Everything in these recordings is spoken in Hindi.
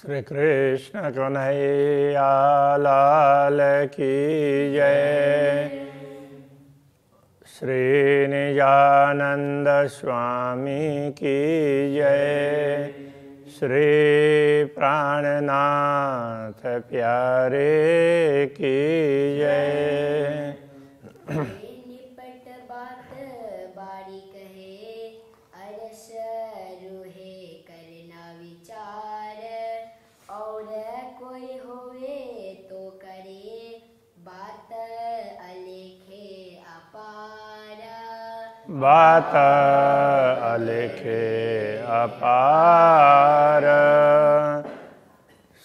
श्री कृष्ण कन्हैया लाल की जय निजानंद स्वामी की जय श्री प्राणनाथ प्यारे की जय बात अलिखे अपार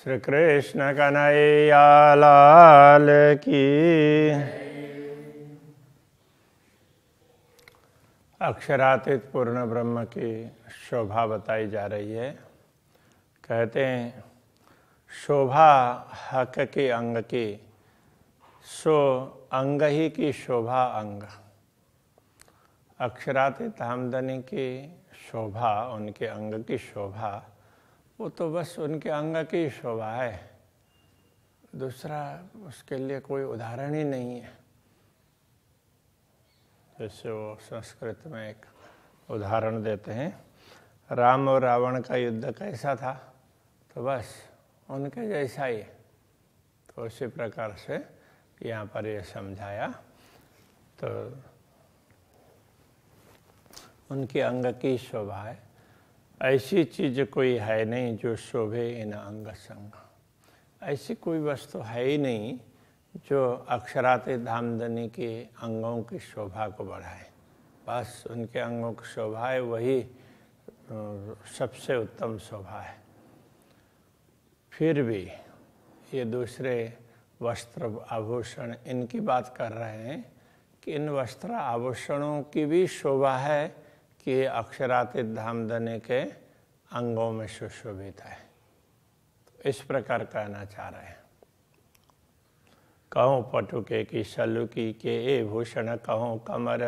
श्री कृष्ण कन्हैया लाल की अक्षरातीत पूर्ण ब्रह्म की शोभा बताई जा रही है कहते हैं शोभा हक के अंग की सो अंग ही की शोभा अंग अक्षरात तामदनी की शोभा उनके अंग की शोभा वो तो बस उनके अंग की शोभा है दूसरा उसके लिए कोई उदाहरण ही नहीं है जैसे वो संस्कृत में एक उदाहरण देते हैं राम और रावण का युद्ध कैसा था तो बस उनके जैसा ही तो उसी प्रकार से यहाँ पर ये समझाया तो उनके अंग की शोभा है ऐसी चीज कोई है नहीं जो शोभे इन अंग संग ऐसी कोई वस्तु है ही नहीं जो अक्षरात धामधनी के अंगों की शोभा को बढ़ाए बस उनके अंगों की शोभा है वही सबसे उत्तम शोभा है फिर भी ये दूसरे वस्त्र आभूषण इनकी बात कर रहे हैं कि इन वस्त्र आभूषणों की भी शोभा है कि ये अक्षरातीत धने के अंगों में सुशोभित है तो इस प्रकार कहना चाह रहे हैं कहूँ पटुके की सलुकी के ए भूषण कहूँ कमर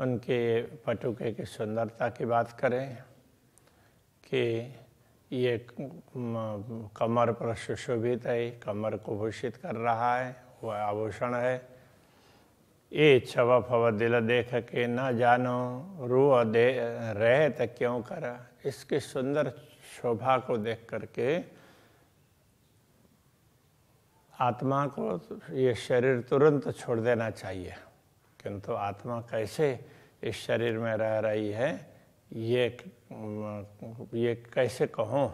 उनके पटुके की सुंदरता की बात करें कि ये कमर पर सुशोभित है कमर को भूषित कर रहा है वह आभूषण है ये छव फव दिल देख के न जानो रू दे रहे तो क्यों कर इसकी सुंदर शोभा को देख करके आत्मा को ये शरीर तुरंत छोड़ देना चाहिए किंतु आत्मा कैसे इस शरीर में रह रही है ये ये कैसे कहूँ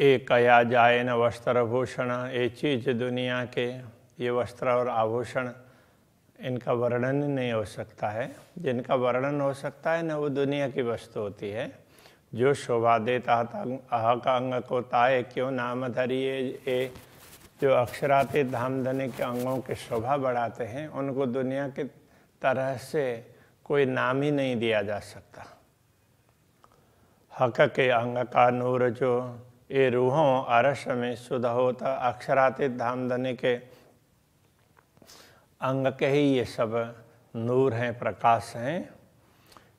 एक कया जाए न वस्त्र भूषण ये चीज दुनिया के ये वस्त्र और आभूषण इनका वर्णन ही नहीं हो सकता है जिनका वर्णन हो सकता है न वो दुनिया की वस्तु होती है जो शोभा देता अह का अंग को ताए क्यों नाम धरिए ए जो अक्षराते धाम धने के अंगों के शोभा बढ़ाते हैं उनको दुनिया के तरह से कोई नाम ही नहीं दिया जा सकता हक के अंग का नूर जो ए रूहों अरस में सुध होता अक्षराते धाम धने के अंग के ही ये सब नूर हैं प्रकाश हैं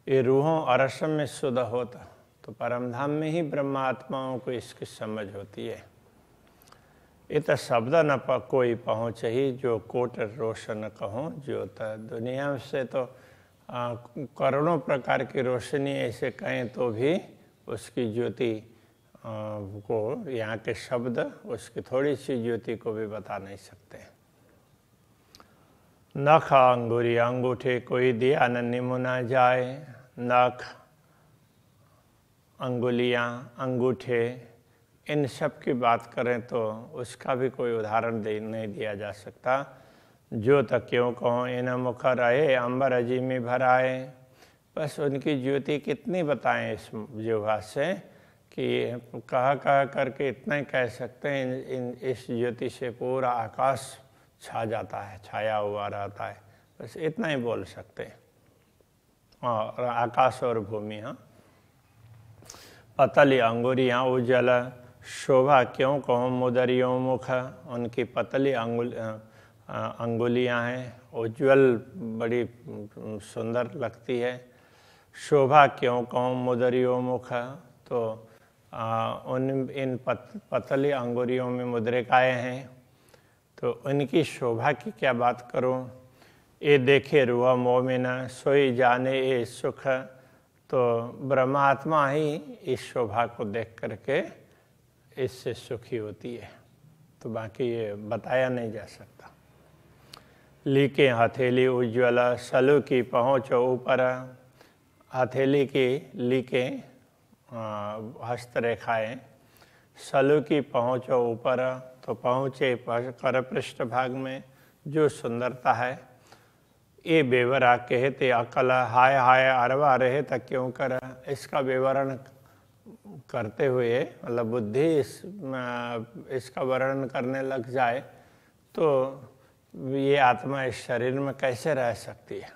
ये रूहों और में शुद्ध होता तो परमधाम में ही ब्रह्मात्माओं को इसकी समझ होती है ये तो शब्द न प कोई पहुँच ही जो कोट रोशन कहूँ तो दुनिया से तो करोड़ों प्रकार की रोशनी ऐसे कहें तो भी उसकी ज्योति को यहाँ के शब्द उसकी थोड़ी सी ज्योति को भी बता नहीं सकते हैं नख अंगुरी अंगूठे कोई दिया न निमुना जाए नख अंगुलियाँ अंगूठे इन सब की बात करें तो उसका भी कोई उदाहरण दे नहीं दिया जा सकता जो क्यों कहो इन मुखर आए अंबर अजीमी भराए बस उनकी ज्योति कितनी बताएं इस जीवा से कि कहा कहा करके इतना कह सकते हैं इन, इन इस ज्योति से पूरा आकाश छा जाता है छाया हुआ रहता है बस इतना ही बोल सकते हैं हाँ, और आकाश और भूमि हाँ पतली अंगुरियाँ उजल शोभा क्यों कहो मुदरियो मुख उनकी पतली अंगुल अंगुलियाँ हैं उज्जवल बड़ी सुंदर लगती है शोभा क्यों कहो मुदरियो मुख तो आ, उन इन पत, पतली अंगुरियों में मुद्रिकाएँ हैं तो उनकी शोभा की क्या बात करूं ये देखे रुआ मोमिना सोई जाने ये सुख तो ब्रह्मात्मा ही इस शोभा को देख करके इससे सुखी होती है तो बाकी ये बताया नहीं जा सकता लीके हथेली उज्ज्वला सलू की पहुँच ऊपर हथेली की लीके हस्तरेखाएँ सलू की पहुँच ऊपर तो पहुँचे कर पृष्ठ भाग में जो सुंदरता है ये बेवरा कहते अकल हाय हाय अरवा रहे तक क्यों कर इसका विवरण करते हुए मतलब बुद्धि इस इसका वर्णन करने लग जाए तो ये आत्मा इस शरीर में कैसे रह सकती है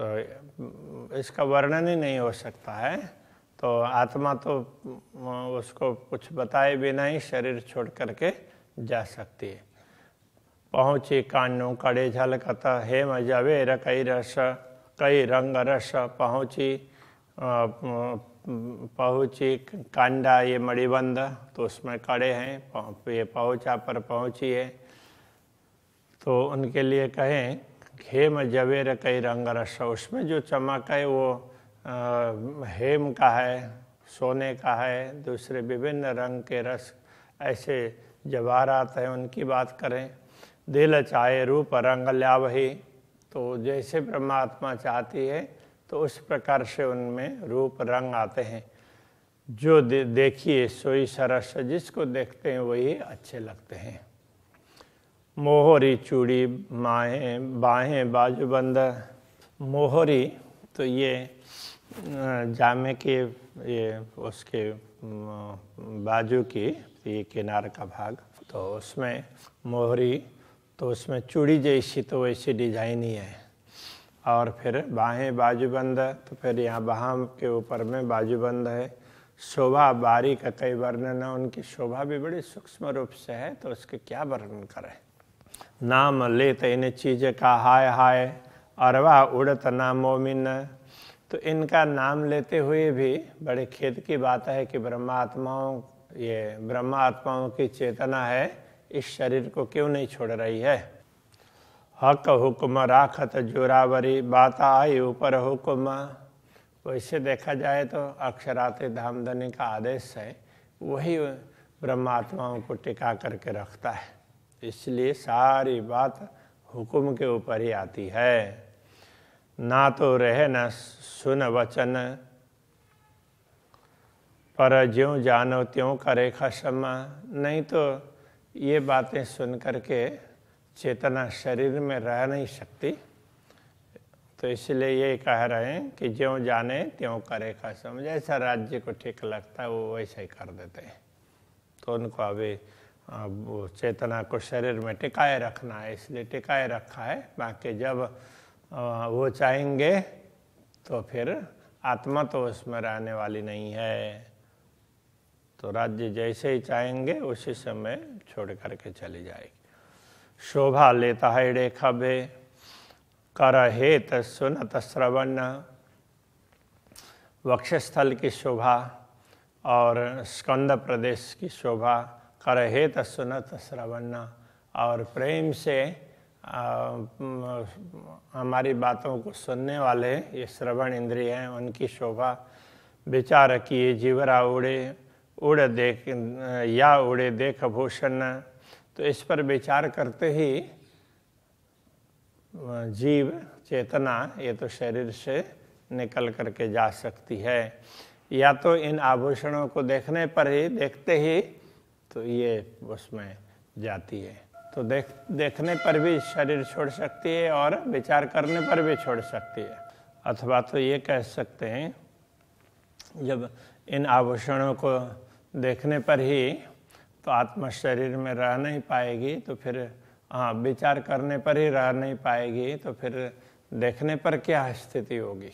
तो इसका वर्णन ही नहीं हो सकता है तो आत्मा तो उसको कुछ बताए बिना ही शरीर छोड़ करके जा सकती है पहुँची कानू कड़े झलकत हेम जवेर कई रस कई रंग रस पहुँची पहुँची कांडा ये मणिबंध तो उसमें कड़े हैं ये पहुँचा पर पहुँची है तो उनके लिए कहें हेम जवेर कई रंग रस उसमें जो चमक है वो हेम का है सोने का है दूसरे विभिन्न रंग के रस ऐसे जवाहरात हैं उनकी बात करें दिल चाहे रूप रंग ल्यावही तो जैसे परमात्मा चाहती है तो उस प्रकार से उनमें रूप रंग आते हैं जो दे, देखिए सोई सरस जिसको देखते हैं वही अच्छे लगते हैं मोहरी चूड़ी माहें बाहें बाजूबंद मोहरी तो ये जामे के ये उसके बाजू की ये किनार का भाग तो उसमें मोहरी तो उसमें चूड़ी जैसी तो वैसी डिजाइन ही है और फिर बाहें बाजूबंद तो फिर यहाँ बाह के ऊपर में बाजूबंद है शोभा बारी का कई वर्णन है उनकी शोभा भी बड़ी सूक्ष्म रूप से है तो उसके क्या वर्णन करें नाम लेते इन चीज़ का हाय हाय अरवा उड़त नामोमिन तो इनका नाम लेते हुए भी बड़े खेद की बात है कि ब्रह्मात्माओं ये ब्रह्मात्माओं की चेतना है इस शरीर को क्यों नहीं छोड़ रही है हक हुक्म राखत जोरावरी बात आई ऊपर हुक्म वैसे देखा जाए तो अक्षराते धामधनी का आदेश है वही ब्रह्मात्माओं को टिका करके रखता है इसलिए सारी बात हुक्म के ऊपर ही आती है ना तो रह न सुन वचन पर ज्यों जानो त्यों करे खसम नहीं तो ये बातें सुन करके चेतना शरीर में रह नहीं सकती तो इसलिए ये कह रहे हैं कि ज्यों जाने त्यों करे खसम जैसा राज्य को ठीक लगता है वो वैसा ही कर देते हैं तो उनको अभी वो चेतना को शरीर में टिकाए रखना है इसलिए टिकाए रखा है बाकी जब वो चाहेंगे तो फिर आत्मा तो उसमें रहने वाली नहीं है तो राज्य जैसे ही चाहेंगे उसी समय छोड़ करके चली जाएगी शोभा लेता है रेखा भे कर हे सुनत श्रवण वक्षस्थल की शोभा और स्कंद प्रदेश की शोभा कर हे तुन श्रवण और प्रेम से हमारी बातों को सुनने वाले ये श्रवण इंद्रिय हैं उनकी शोभा विचार किए जीवरा उड़े उड़ देख या उड़े देख भूषण तो इस पर विचार करते ही जीव चेतना ये तो शरीर से निकल करके जा सकती है या तो इन आभूषणों को देखने पर ही देखते ही तो ये उसमें जाती है तो देख देखने पर भी शरीर छोड़ सकती है और विचार करने पर भी छोड़ सकती है अथवा तो ये कह सकते हैं जब इन आभूषणों को देखने पर ही तो आत्मा शरीर में रह नहीं पाएगी तो फिर हाँ विचार करने पर ही रह नहीं पाएगी तो फिर देखने पर क्या स्थिति होगी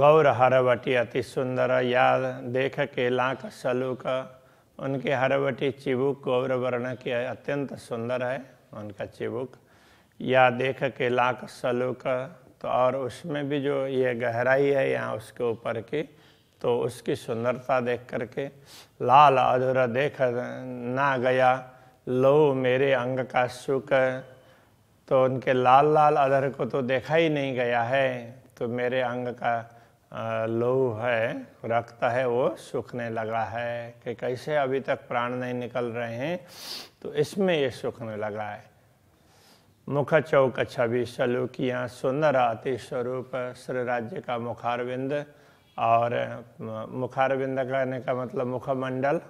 गौर हरवटी अति सुंदर या देख के लाख सलूक उनके हरवटी चिबुक गौर वर्ण के अत्यंत सुंदर है उनका चिबुक या देख के लाख सलूक तो और उसमें भी जो ये गहराई है यहाँ उसके ऊपर की तो उसकी सुंदरता देख करके लाल अधूरा देख ना गया लो मेरे अंग का सुख तो उनके लाल लाल अधर को तो देखा ही नहीं गया है तो मेरे अंग का लोह है रक्त है वो सूखने लगा है कि कैसे अभी तक प्राण नहीं निकल रहे हैं तो इसमें ये सूखने लगा है मुख चौक छवि सलूकियाँ सुंदर अति स्वरूप श्री राज्य का मुखारविंद और मुखारविंद कहने का मतलब मुखमंडल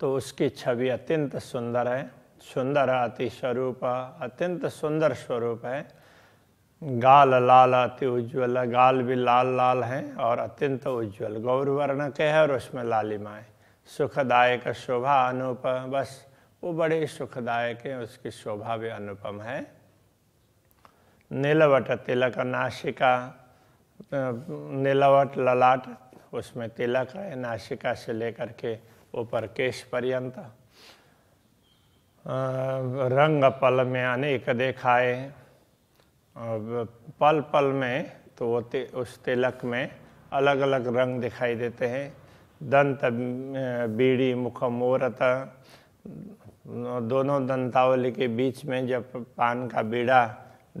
तो उसकी छवि अत्यंत सुंदर है सुंदर अति स्वरूप अत्यंत सुंदर स्वरूप है गाल लाल अति उज्ज्वल गाल भी लाल लाल हैं और अत्यंत उज्ज्वल गौरवर्ण के है और उसमें लालिमाएँ सुखदायक शोभा अनुपम बस वो बड़े सुखदायक हैं उसकी शोभा भी अनुपम है नीलवट तिलक नाशिका नीलवट ललाट उसमें तिलक है नासिका से लेकर के ऊपर केश पर्यंत रंग पल में अनेक देखाए पल पल में तो वो ते, उस तिलक में अलग अलग रंग दिखाई देते हैं दंत बीड़ी मुखमोरत दोनों दंतावली के बीच में जब पान का बीड़ा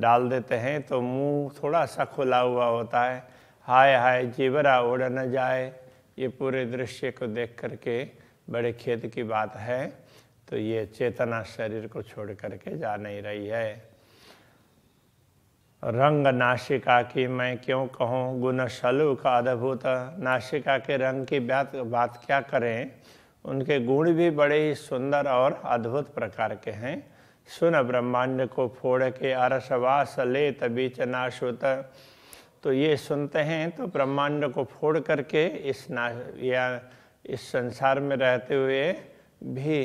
डाल देते हैं तो मुंह थोड़ा सा खुला हुआ होता है हाय हाय जीवरा उड़ न जाए ये पूरे दृश्य को देख करके बड़े खेत की बात है तो ये चेतना शरीर को छोड़ करके जा नहीं रही है रंग नाशिका की मैं क्यों कहूँ शलु का अद्भुत नाशिका के रंग की बात बात क्या करें उनके गुण भी बड़े ही सुंदर और अद्भुत प्रकार के हैं सुन ब्रह्मांड को फोड़ के अरसवास ले तभी होता तो ये सुनते हैं तो ब्रह्मांड को फोड़ करके इस ना या इस संसार में रहते हुए भी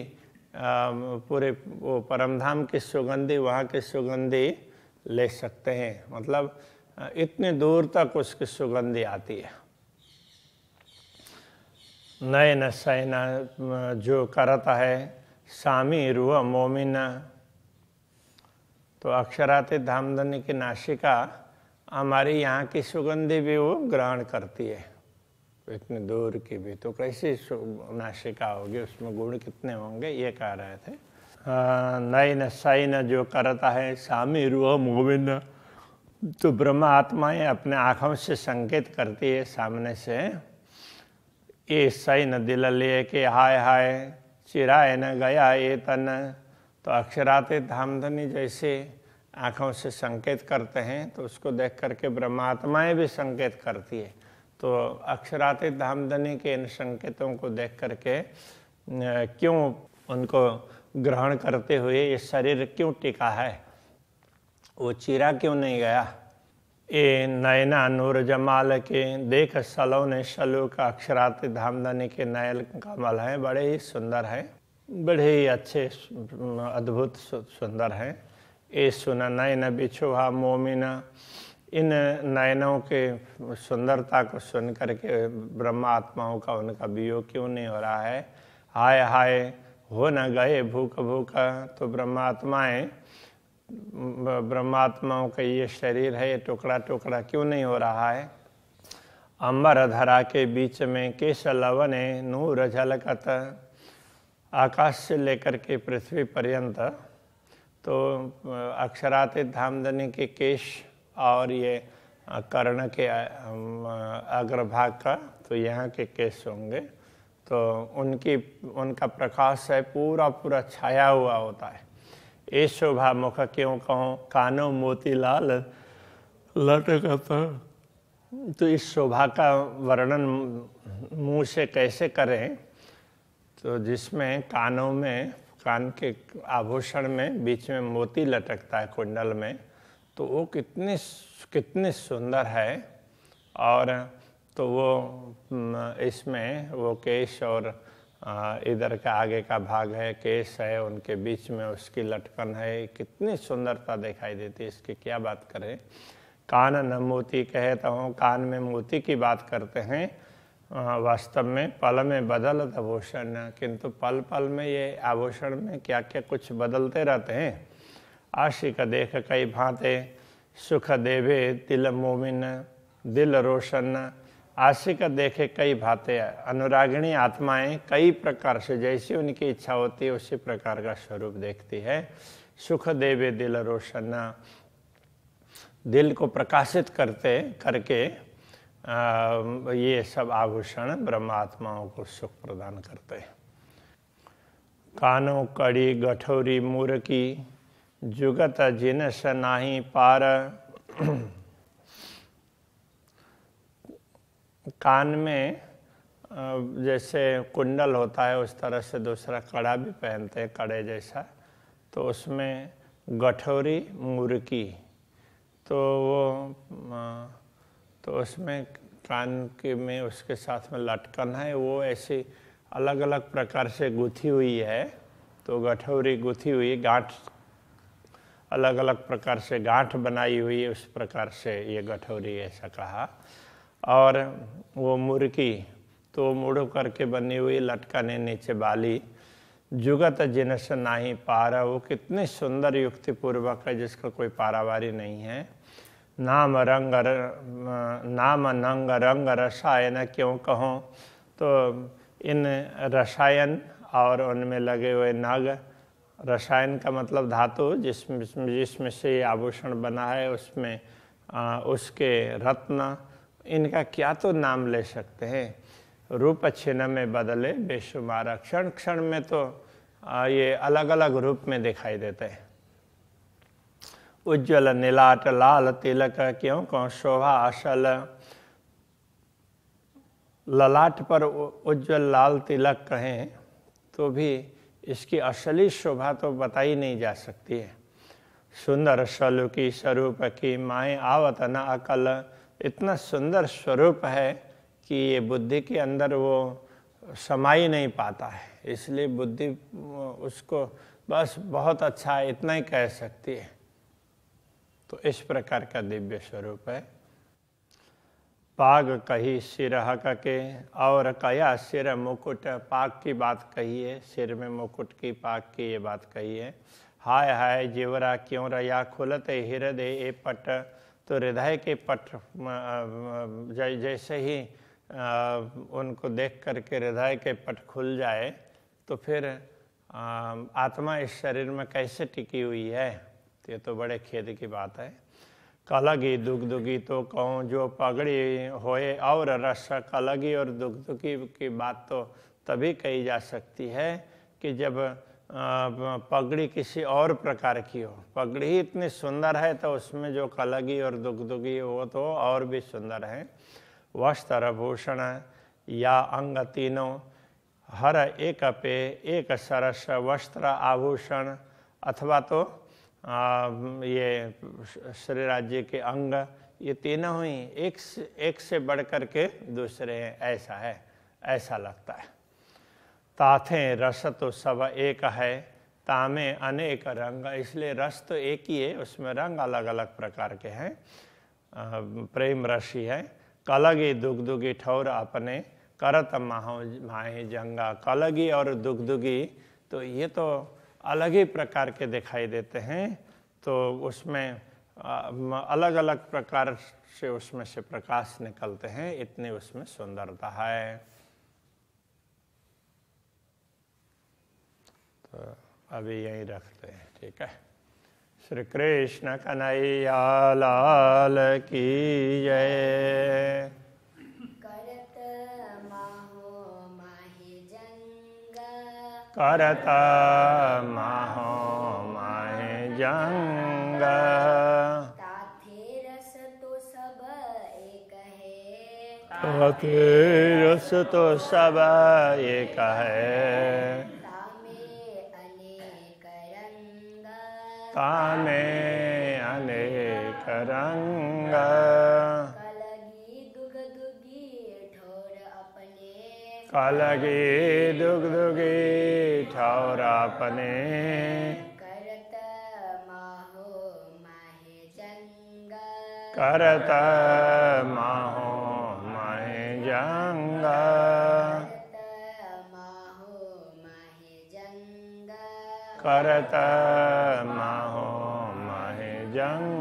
आ, पूरे वो परमधाम की सुगंधि वहाँ की सुगंधी ले सकते हैं मतलब इतने दूर तक उसकी सुगंधी आती है न सैना जो करता है सामी रुआ मोमिन तो अक्षराते धामधन की नाशिका हमारी यहाँ की सुगंधी भी वो ग्रहण करती है इतने दूर की भी तो कैसी नाशिका होगी उसमें गुण कितने होंगे ये कह रहे थे नयन शयन जो करता है स्वामी रूह गोविंद तो ब्रह्म आत्माएं अपने आँखों से संकेत करती है सामने से ये शयन दिल लिए के हाय हाय चिराए न गया ये तन तो धाम धनी जैसे आँखों से संकेत करते हैं तो उसको देख करके ब्रह्मात्माएँ भी संकेत करती है तो अक्षरातीत धामधनी के इन संकेतों को देख करके क्यों उनको ग्रहण करते हुए ये शरीर क्यों टिका है वो चीरा क्यों नहीं गया ए नयना नूर जमाल के देख सलो ने सलो का अक्षरात धामधनी के नयल कमल हैं बड़े ही सुंदर हैं बड़े ही अच्छे अद्भुत सुंदर हैं ए सुन नयन बिछुआ मोमिना इन नयनों के सुंदरता को सुन करके ब्रह्मात्माओं आत्माओं का उनका वियोग क्यों नहीं हो रहा है हाय हाय हो न गए भूख भूख तो ब्रह्मात्माएं ब्रह्मात्माओं का ये शरीर है ये टुकड़ा टुकड़ा क्यों नहीं हो रहा है अम्बर धरा के बीच में केश लवन नूर झलकत आकाश से लेकर के पृथ्वी पर्यंत तो अक्षरातीत धामधनी के केश और ये कर्ण के अग्रभाग का तो यहाँ के केश होंगे तो उनकी उनका प्रकाश है पूरा पूरा छाया हुआ होता है ये शोभा मुख क्यों कहूँ कानो मोती लाल लटकता तो इस शोभा का वर्णन मुंह से कैसे करें तो जिसमें कानों में कान के आभूषण में बीच में मोती लटकता है कुंडल में तो वो कितनी कितनी सुंदर है और तो वो इसमें वो केश और इधर का आगे का भाग है केश है उनके बीच में उसकी लटकन है कितनी सुंदरता दिखाई देती है इसकी क्या बात करें कान न मोती कहता हूँ कान में मोती की बात करते हैं वास्तव में पल में बदलत आभूषण किंतु पल पल में ये आभूषण में क्या क्या कुछ बदलते रहते हैं आशिक देख कई भांते सुख देवे तिल मोमिन दिल रोशन आशिक देखे कई भाते अनुरागिणी आत्माएं कई प्रकार से जैसी उनकी इच्छा होती है उसी प्रकार का स्वरूप देखती है सुख देवे दिल रोशन दिल को प्रकाशित करते करके आ, ये सब आभूषण ब्रह्मात्माओं को सुख प्रदान करते हैं कानों कड़ी गठोरी मूर की जुगत जिनस नाही पार कान में जैसे कुंडल होता है उस तरह से दूसरा कड़ा भी पहनते हैं कड़े जैसा तो उसमें गठौरी मुर्की तो वो तो उसमें कान के में उसके साथ में लटकन है वो ऐसी अलग अलग प्रकार से गुथी हुई है तो गठौरी गुथी हुई गांठ अलग अलग प्रकार से गांठ बनाई हुई उस प्रकार से ये गठौरी ऐसा कहा और वो मुर्गी तो मुड़ करके बनी हुई लटकने नीचे बाली जुगत जिनस नाही पारा वो कितनी सुंदर युक्ति पूर्वक है जिसका कोई पारावारी नहीं है नाम रंग र, नाम नंग रंग रसायन क्यों कहो तो इन रसायन और उनमें लगे हुए नग रसायन का मतलब धातु जिसमें जिसमें से आभूषण बना है उसमें आ, उसके रत्न इनका क्या तो नाम ले सकते हैं रूप छिन्न में बदले बेशुमार क्षण क्षण में तो ये अलग अलग रूप में दिखाई देते हैं उज्ज्वल नीलाट लाल तिलक क्यों कौन शोभा असल ललाट पर उज्जवल लाल तिलक कहें तो भी इसकी असली शोभा तो बताई नहीं जा सकती है सुंदर सलुकी स्वरूप की माए आवत न अकल इतना सुंदर स्वरूप है कि ये बुद्धि के अंदर वो समाई नहीं पाता है इसलिए बुद्धि उसको बस बहुत अच्छा है इतना ही कह सकती है तो इस प्रकार का दिव्य स्वरूप है पाग कही सिर हक के और कया सिर मुकुट पाग की बात कही है सिर में मुकुट की पाग की ये बात कही है हाय हाय जीवरा क्यों रया खुलते हृदय ए पट तो हृदय के पट जैसे ही उनको देख करके हृदय के पट खुल जाए तो फिर आत्मा इस शरीर में कैसे टिकी हुई है ये तो बड़े खेद की बात है कलगी दुख दुखी तो कहूँ जो पगड़ी होए और रस कलगी और दुख दुखी की बात तो तभी कही जा सकती है कि जब पगड़ी किसी और प्रकार की हो पगड़ी ही इतनी सुंदर है तो उसमें जो कलगी और दुगी वो तो और भी सुंदर है वस्त्र भूषण या अंग तीनों हर एक पे एक सरस वस्त्र आभूषण अथवा तो आ, ये श्री राज्य के अंग ये तीनों ही एक से एक से बढ़ कर के दूसरे हैं ऐसा है ऐसा लगता है ताथें रस तो सब एक है तामे अनेक रंग इसलिए रस तो एक ही है उसमें रंग अलग अलग प्रकार के हैं प्रेम रसी है कलगी दुगी ठौर अपने करत माहो माहे जंगा कलगी और दुगी तो ये तो अलग ही प्रकार के दिखाई देते हैं तो उसमें अलग अलग प्रकार से उसमें से प्रकाश निकलते हैं इतनी उसमें सुंदरता है तो अभी यहीं रखते हैं ठीक है श्री कृष्ण कन्हैया लाल की जय करत माहो माहे जंग रस तो सब एक है काने अनेक रंग कलगी दुग दुगी ठौर अपने करत माहो माहे जंग करत मा Young.